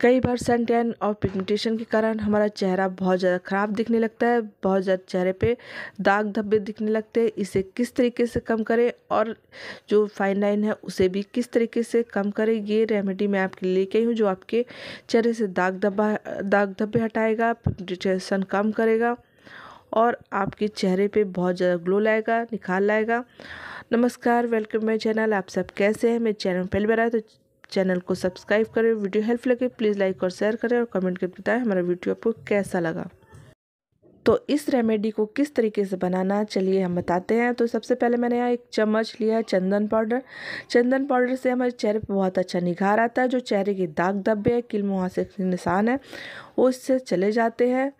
कई बार sun tan और pigmentation के कारण हमारा चेहरा बहुत ज़्यादा ख़राब दिखने लगता है बहुत ज़्यादा चेहरे पे दाग धब्बे दिखने लगते हैं इसे किस तरीके से कम करें और जो फाइन लाइन है उसे भी किस तरीके से कम करें ये रेमेडी मैं आपके लिए लेके हूँ जो आपके चेहरे से दाग धब्बा दाग धब्बे हटाएगा पिगमेंटेशन कम करेगा और आपके चेहरे पर बहुत ज़्यादा ग्लो लाएगा निखार लाएगा नमस्कार वेलकम माई चैनल आप सब कैसे हैं मेरे चैनल पहली बार आए तो चैनल को सब्सक्राइब करें वीडियो हेल्प लगे प्लीज़ लाइक और शेयर करें और कमेंट करके बताएं हमारा वीडियो आपको कैसा लगा तो इस रेमेडी को किस तरीके से बनाना चलिए हम बताते हैं तो सबसे पहले मैंने यहाँ एक चम्मच लिया है चंदन पाउडर चंदन पाउडर से हमारे चेहरे पर बहुत अच्छा निखार आता है जो चेहरे के दाग धब्बे हैं किल मुहासे से निशान है वो इससे चले जाते हैं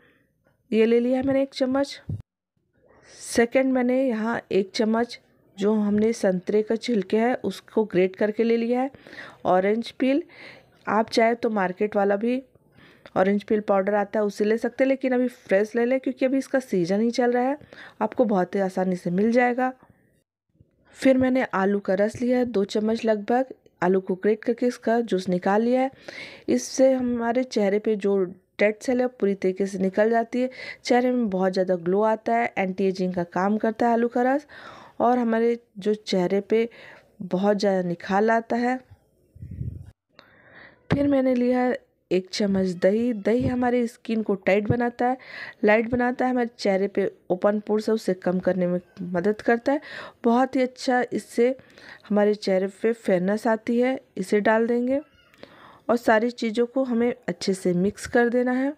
ये ले लिया है मैंने एक चम्मच सेकंड मैंने यहाँ एक चम्मच जो हमने संतरे का छिलके है उसको ग्रेट करके ले लिया है ऑरेंज पील आप चाहे तो मार्केट वाला भी ऑरेंज पील पाउडर आता है उसे ले सकते हैं लेकिन अभी फ्रेश ले लें क्योंकि अभी इसका सीजन ही चल रहा है आपको बहुत ही आसानी से मिल जाएगा फिर मैंने आलू का रस लिया है दो चम्मच लगभग आलू को ग्रेट करके इसका जूस निकाल लिया है इससे हमारे चेहरे पे जो डेड सेल है पूरी तरीके से निकल जाती है चेहरे में बहुत ज़्यादा ग्लो आता है एंटी एजिंग का काम करता है आलू का रस और हमारे जो चेहरे पे बहुत ज़्यादा निखार आता है फिर मैंने लिया एक चम्मच दही दही हमारी स्किन को टाइट बनाता है लाइट बनाता है हमारे चेहरे पे ओपन पोर्स है उसे कम करने में मदद करता है बहुत ही अच्छा इससे हमारे चेहरे पे फेयरनेस आती है इसे डाल देंगे और सारी चीज़ों को हमें अच्छे से मिक्स कर देना है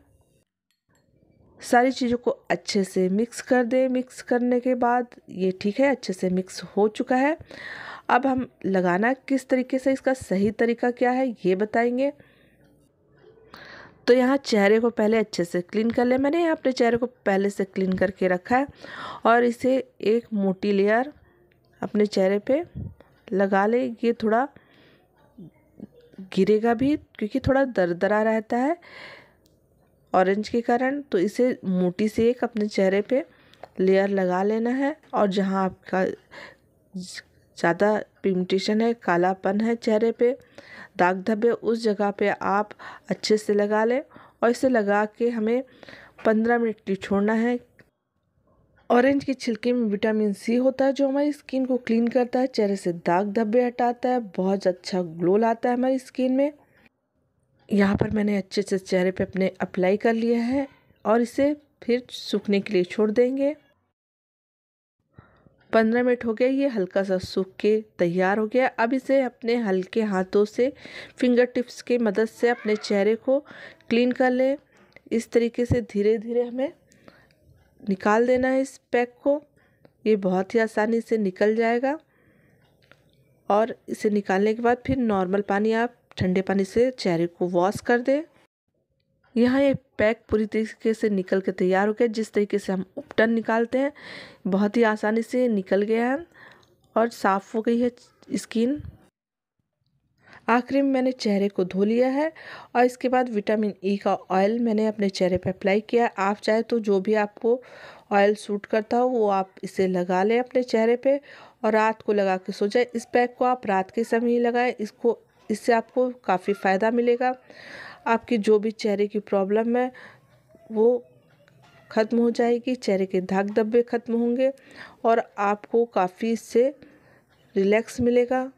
सारी चीज़ों को अच्छे से मिक्स कर दें मिक्स करने के बाद ये ठीक है अच्छे से मिक्स हो चुका है अब हम लगाना किस तरीके से इसका सही तरीका क्या है ये बताएंगे तो यहाँ चेहरे को पहले अच्छे से क्लीन कर लें मैंने यहाँ अपने चेहरे को पहले से क्लीन करके रखा है और इसे एक मोटी लेयर अपने चेहरे पे लगा ले ये थोड़ा गिरेगा भी क्योंकि थोड़ा दरदरा रहता है ऑरेंज के कारण तो इसे मोटी से एक अपने चेहरे पे लेयर लगा लेना है और जहाँ आपका ज़्यादा पिमटेशन है कालापन है चेहरे पे दाग धब्बे उस जगह पे आप अच्छे से लगा लें और इसे लगा के हमें पंद्रह मिनट की छोड़ना है ऑरेंज के छिलके में विटामिन सी होता है जो हमारी स्किन को क्लीन करता है चेहरे से दाग धब्बे हटाता है बहुत अच्छा ग्लो लाता है हमारी स्किन में यहाँ पर मैंने अच्छे से चेहरे पे अपने अप्लाई कर लिया है और इसे फिर सूखने के लिए छोड़ देंगे पंद्रह मिनट हो गया ये हल्का सा सूख के तैयार हो गया अब इसे अपने हल्के हाथों से फिंगर टिप्स की मदद से अपने चेहरे को क्लीन कर लें इस तरीके से धीरे धीरे हमें निकाल देना है इस पैक को ये बहुत ही आसानी से निकल जाएगा और इसे निकालने के बाद फिर नॉर्मल पानी आप ठंडे पानी से चेहरे को वॉश कर दें यहाँ ये पैक पूरी तरीके से निकल के तैयार हो गया जिस तरीके से हम उपटन निकालते हैं बहुत ही आसानी से निकल गया है और साफ़ हो गई है स्किन आखिरी में मैंने चेहरे को धो लिया है और इसके बाद विटामिन ई e का ऑयल मैंने अपने चेहरे पर अप्लाई किया है आप चाहे तो जो भी आपको ऑयल सूट करता हो वो आप इसे लगा लें अपने चेहरे पे और रात को लगा के सो जाए इस पैक को आप रात के समय ही लगाएं इसको इससे आपको काफ़ी फ़ायदा मिलेगा आपकी जो भी चेहरे की प्रॉब्लम है वो ख़त्म हो जाएगी चेहरे के धाक धब्बे ख़त्म होंगे और आपको काफ़ी इससे रिलैक्स मिलेगा